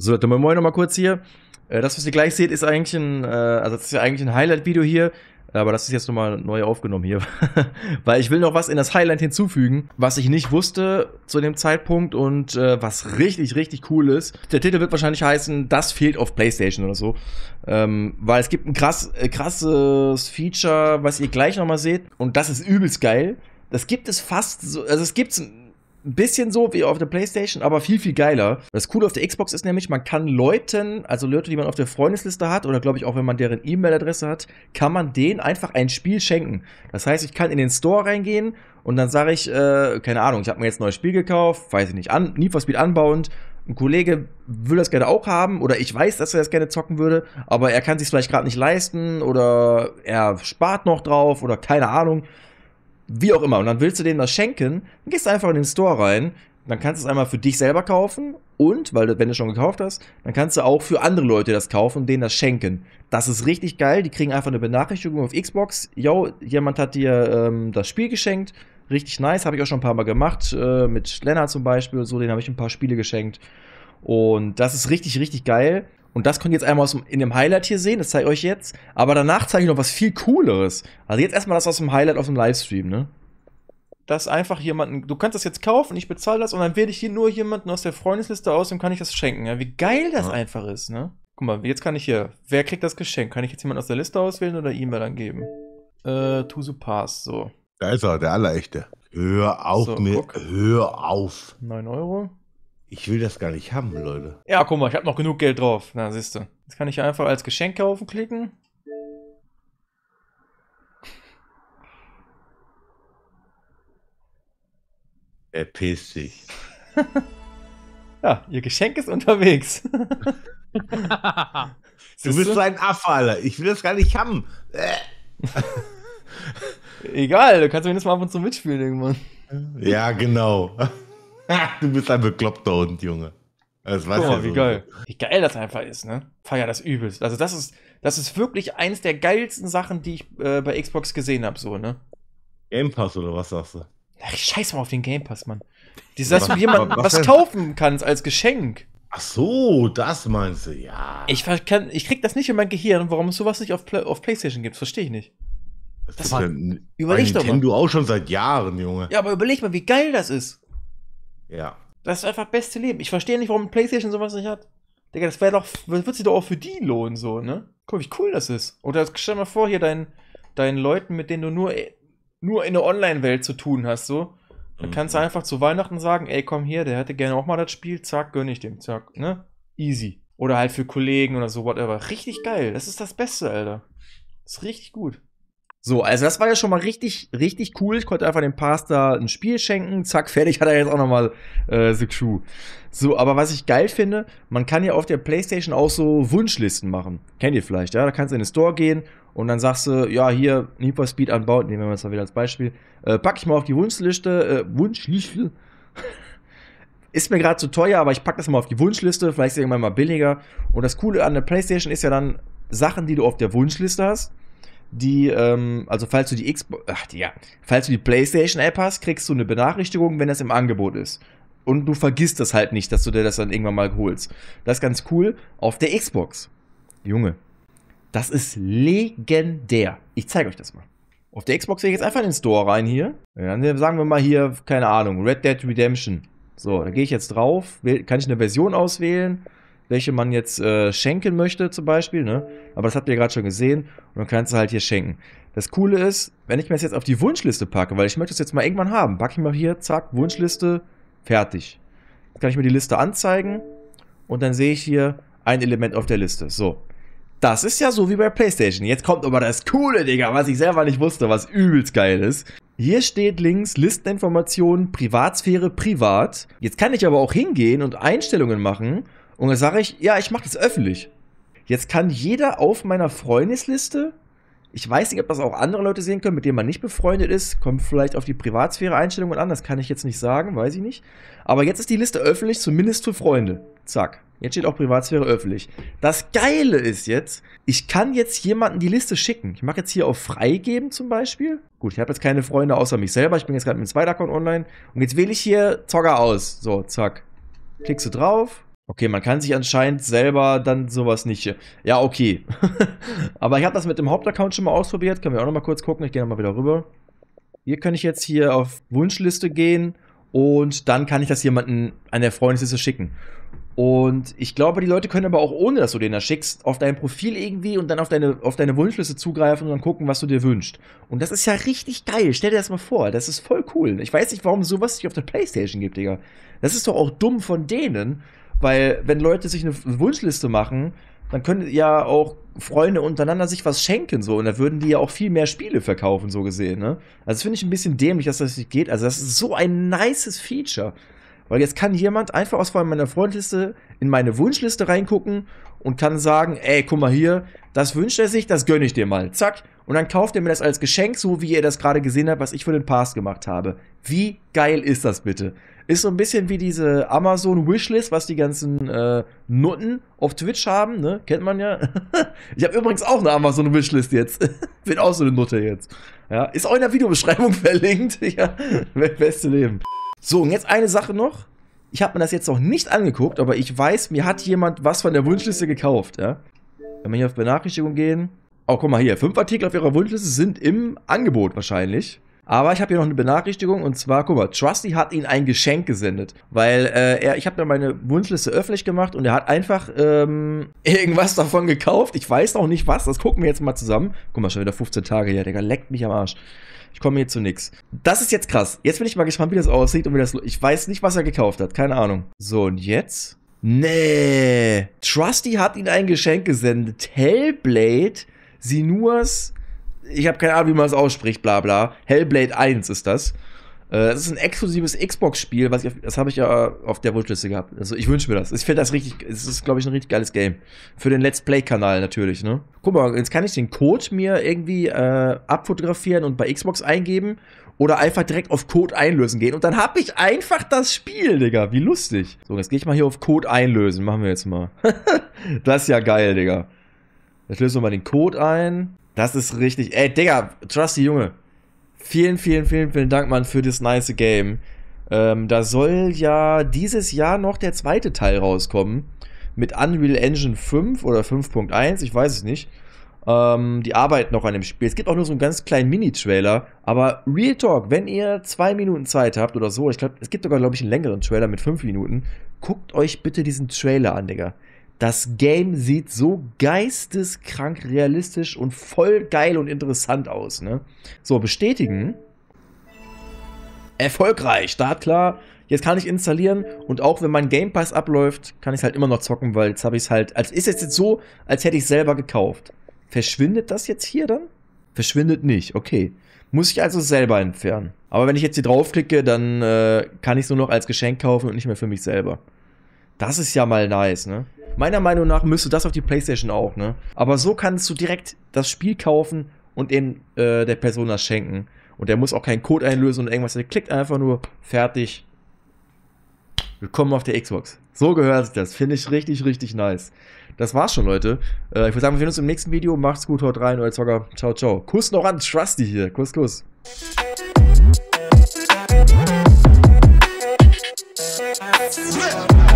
So, dann moin nochmal kurz hier. Äh, das, was ihr gleich seht, ist eigentlich ein, äh, also das ist ja eigentlich ein Highlight-Video hier. Aber das ist jetzt nochmal neu aufgenommen hier. Weil ich will noch was in das Highlight hinzufügen, was ich nicht wusste zu dem Zeitpunkt und äh, was richtig, richtig cool ist. Der Titel wird wahrscheinlich heißen, das fehlt auf PlayStation oder so. Ähm, weil es gibt ein krass, äh, krasses Feature, was ihr gleich nochmal seht. Und das ist übelst geil. Das gibt es fast so, also es gibt es ein bisschen so wie auf der Playstation, aber viel, viel geiler. Das Coole auf der Xbox ist nämlich, man kann Leuten, also Leute, die man auf der Freundesliste hat, oder glaube ich auch, wenn man deren E-Mail-Adresse hat, kann man denen einfach ein Spiel schenken. Das heißt, ich kann in den Store reingehen und dann sage ich, äh, keine Ahnung, ich habe mir jetzt ein neues Spiel gekauft, weiß ich nicht, an, Need for Speed anbauend, ein Kollege will das gerne auch haben oder ich weiß, dass er das gerne zocken würde, aber er kann sich vielleicht gerade nicht leisten oder er spart noch drauf oder keine Ahnung wie auch immer. Und dann willst du denen das schenken, dann gehst du einfach in den Store rein, dann kannst du es einmal für dich selber kaufen und, weil du, wenn du schon gekauft hast, dann kannst du auch für andere Leute das kaufen und denen das schenken. Das ist richtig geil. Die kriegen einfach eine Benachrichtigung auf Xbox. Yo, jemand hat dir ähm, das Spiel geschenkt. Richtig nice, habe ich auch schon ein paar Mal gemacht. Äh, mit Lennart zum Beispiel, so, den habe ich ein paar Spiele geschenkt. Und das ist richtig, richtig geil. Und das könnt ihr jetzt einmal aus dem, in dem Highlight hier sehen, das zeige ich euch jetzt. Aber danach zeige ich noch was viel Cooleres. Also jetzt erstmal das aus dem Highlight aus dem Livestream, ne? Dass einfach jemanden, du kannst das jetzt kaufen, ich bezahle das und dann wähle ich hier nur jemanden aus der Freundesliste aus, dem kann ich das schenken. Ja, wie geil das ja. einfach ist, ne? Guck mal, jetzt kann ich hier, wer kriegt das Geschenk? Kann ich jetzt jemanden aus der Liste auswählen oder e dann geben? Äh, Tusu pass, so. Da ist er, der Allerechte. Hör auf so, mit, guck. hör auf. 9 Euro. Ich will das gar nicht haben, Leute. Ja, guck mal, ich habe noch genug Geld drauf. Na, siehst du. Jetzt kann ich einfach als Geschenk kaufen klicken. Er pisst sich. ja, ihr Geschenk ist unterwegs. du bist so ein Affe, Alter. Ich will das gar nicht haben. Äh. Egal, du kannst zumindest mal ab und zu mitspielen irgendwann. Ja, genau. du bist ein bekloppter Hund, Junge. Das weiß Guck mal, ja wie so. geil. Wie geil das einfach ist, ne? Feier das übelst. Also das ist, das ist wirklich eins der geilsten Sachen, die ich äh, bei Xbox gesehen habe, so, ne? Game Pass oder was sagst du? Ach, ich scheiß mal auf den Game Pass, Mann. Dieses, dass du jemandem was, was kaufen kannst als Geschenk. Ach so, das meinst du, ja. Ich, kann, ich krieg das nicht in mein Gehirn, warum es sowas nicht auf, Play, auf PlayStation gibt, verstehe ich nicht. Das, das war, ja, überleg doch mal. Nintendo auch schon seit Jahren, Junge. Ja, aber überleg mal, wie geil das ist. Ja. Das ist einfach beste Leben. Ich verstehe nicht, warum PlayStation sowas nicht hat. Digga, das wäre doch, wird sich doch auch für die lohnen, so, ne? Guck, wie cool das ist. Oder stell mal vor, hier deinen, deinen Leuten, mit denen du nur, nur in der Online-Welt zu tun hast, so. Dann mhm. kannst du einfach zu Weihnachten sagen, ey, komm hier, der hätte gerne auch mal das Spiel, zack, gönn ich dem, zack, ne? Easy. Oder halt für Kollegen oder so, whatever. Richtig geil. Das ist das Beste, Alter. Das ist richtig gut. So, also das war ja schon mal richtig, richtig cool. Ich konnte einfach dem Pastor ein Spiel schenken, zack, fertig hat er jetzt auch nochmal äh, The Crew. So, aber was ich geil finde, man kann ja auf der Playstation auch so Wunschlisten machen. Kennt ihr vielleicht, ja? Da kannst du in den Store gehen und dann sagst du, ja, hier, Need for Speed anbaut, nehmen wir das mal wieder als Beispiel. Äh, pack ich mal auf die Wunschliste, äh, Wunschliste. ist mir gerade zu teuer, aber ich packe das mal auf die Wunschliste, vielleicht ist irgendwann mal billiger. Und das Coole an der Playstation ist ja dann, Sachen, die du auf der Wunschliste hast, die, ähm, also falls du die Xbox, ach ja, falls du die PlayStation-App hast, kriegst du eine Benachrichtigung, wenn das im Angebot ist. Und du vergisst das halt nicht, dass du dir das dann irgendwann mal holst. Das ist ganz cool. Auf der Xbox. Junge, das ist legendär. Ich zeige euch das mal. Auf der Xbox gehe ich jetzt einfach in den Store rein hier. Ja, dann ne, sagen wir mal hier, keine Ahnung, Red Dead Redemption. So, da gehe ich jetzt drauf, kann ich eine Version auswählen welche man jetzt äh, schenken möchte zum Beispiel. Ne? Aber das habt ihr gerade schon gesehen und dann kannst du halt hier schenken. Das Coole ist, wenn ich mir das jetzt auf die Wunschliste packe, weil ich möchte es jetzt mal irgendwann haben, packe ich mal hier, zack, Wunschliste, fertig. Jetzt kann ich mir die Liste anzeigen und dann sehe ich hier ein Element auf der Liste. So. Das ist ja so wie bei PlayStation. Jetzt kommt aber das Coole, Digga, was ich selber nicht wusste, was übelst geil ist. Hier steht links Listeninformationen, Privatsphäre, privat. Jetzt kann ich aber auch hingehen und Einstellungen machen und dann sage ich, ja, ich mache das öffentlich. Jetzt kann jeder auf meiner Freundesliste, ich weiß nicht, ob das auch andere Leute sehen können, mit denen man nicht befreundet ist, kommt vielleicht auf die Privatsphäre-Einstellungen an, das kann ich jetzt nicht sagen, weiß ich nicht. Aber jetzt ist die Liste öffentlich, zumindest für Freunde. Zack. Jetzt steht auch Privatsphäre öffentlich. Das Geile ist jetzt, ich kann jetzt jemanden die Liste schicken. Ich mache jetzt hier auf Freigeben zum Beispiel. Gut, ich habe jetzt keine Freunde außer mich selber. Ich bin jetzt gerade mit dem zweiten Account online. Und jetzt wähle ich hier Zogger aus. So, zack. Klickst du drauf. Okay, man kann sich anscheinend selber dann sowas nicht. Ja, okay. Aber ich habe das mit dem Hauptaccount schon mal ausprobiert. Können wir auch noch mal kurz gucken. Ich gehe noch mal wieder rüber. Hier kann ich jetzt hier auf Wunschliste gehen und dann kann ich das jemanden an der Freundesliste schicken. Und ich glaube, die Leute können aber auch ohne, dass du den da schickst, auf dein Profil irgendwie und dann auf deine, auf deine Wunschliste zugreifen und dann gucken, was du dir wünschst. Und das ist ja richtig geil. Stell dir das mal vor. Das ist voll cool. Ich weiß nicht, warum sowas nicht auf der Playstation gibt, Digga. Das ist doch auch dumm von denen, weil, wenn Leute sich eine Wunschliste machen, dann können ja auch Freunde untereinander sich was schenken, so. Und da würden die ja auch viel mehr Spiele verkaufen, so gesehen, ne? Also, das finde ich ein bisschen dämlich, dass das nicht geht. Also, das ist so ein nices Feature. Weil jetzt kann jemand einfach aus meiner Freundliste in meine Wunschliste reingucken und kann sagen, ey, guck mal hier, das wünscht er sich, das gönne ich dir mal. Zack. Und dann kauft er mir das als Geschenk, so wie ihr das gerade gesehen habt, was ich für den Pass gemacht habe. Wie geil ist das bitte? Ist so ein bisschen wie diese Amazon Wishlist, was die ganzen äh, Nutten auf Twitch haben, ne? Kennt man ja. ich habe übrigens auch eine Amazon Wishlist jetzt. Bin auch so eine Nutte jetzt. Ja, ist auch in der Videobeschreibung verlinkt. ja, beste Leben. So, und jetzt eine Sache noch. Ich habe mir das jetzt noch nicht angeguckt, aber ich weiß, mir hat jemand was von der Wunschliste gekauft. Ja? Wenn wir hier auf Benachrichtigung gehen. Oh, guck mal hier. Fünf Artikel auf ihrer Wunschliste sind im Angebot wahrscheinlich. Aber ich habe hier noch eine Benachrichtigung und zwar, guck mal, Trusty hat ihnen ein Geschenk gesendet, weil äh, er, ich habe mir meine Wunschliste öffentlich gemacht und er hat einfach ähm, irgendwas davon gekauft. Ich weiß noch nicht was, das gucken wir jetzt mal zusammen. Guck mal, schon wieder 15 Tage her, Digga, leckt mich am Arsch. Ich komme hier zu nix. Das ist jetzt krass. Jetzt bin ich mal gespannt, wie das aussieht und wie das. Ich weiß nicht, was er gekauft hat. Keine Ahnung. So, und jetzt? Nee. Trusty hat ihnen ein Geschenk gesendet. Hellblade, Sinuas ich habe keine Ahnung, wie man es ausspricht, bla bla. Hellblade 1 ist das. Äh, das ist ein exklusives Xbox-Spiel, was ich, das habe ich ja auf der Wunschliste gehabt. Also ich wünsche mir das. Ich finde das richtig, es ist, glaube ich, ein richtig geiles Game. Für den Let's Play-Kanal natürlich, ne? Guck mal, jetzt kann ich den Code mir irgendwie äh, abfotografieren und bei Xbox eingeben oder einfach direkt auf Code einlösen gehen und dann habe ich einfach das Spiel, Digga. Wie lustig. So, jetzt gehe ich mal hier auf Code einlösen. Machen wir jetzt mal. das ist ja geil, Digga. Jetzt lösen wir mal den Code ein. Das ist richtig. Ey, Digga, trusty Junge. Vielen, vielen, vielen, vielen Dank, Mann, für das nice Game. Ähm, da soll ja dieses Jahr noch der zweite Teil rauskommen. Mit Unreal Engine 5 oder 5.1, ich weiß es nicht. Ähm, die arbeiten noch an dem Spiel. Es gibt auch nur so einen ganz kleinen Mini-Trailer. Aber Real Talk, wenn ihr zwei Minuten Zeit habt oder so, ich glaube, es gibt sogar, glaube ich, einen längeren Trailer mit fünf Minuten. Guckt euch bitte diesen Trailer an, Digga. Das Game sieht so geisteskrank realistisch und voll geil und interessant aus, ne? So, bestätigen. Erfolgreich, startklar. Jetzt kann ich installieren und auch wenn mein Game Pass abläuft, kann ich es halt immer noch zocken, weil jetzt habe ich es halt. Als ist es jetzt so, als hätte ich es selber gekauft. Verschwindet das jetzt hier dann? Verschwindet nicht, okay. Muss ich also selber entfernen. Aber wenn ich jetzt hier draufklicke, dann äh, kann ich es nur noch als Geschenk kaufen und nicht mehr für mich selber. Das ist ja mal nice, ne? Meiner Meinung nach müsste das auf die Playstation auch, ne? Aber so kannst du direkt das Spiel kaufen und eben äh, der Person das schenken. Und der muss auch keinen Code einlösen und irgendwas. Der klickt einfach nur fertig. Willkommen auf der Xbox. So gehört sich das. Finde ich richtig, richtig nice. Das war's schon, Leute. Äh, ich würde sagen, wir sehen uns im nächsten Video. Macht's gut, haut rein, euer Zocker. Ciao, ciao. Kuss noch an, Trusty hier. Kuss, Kuss. Yeah.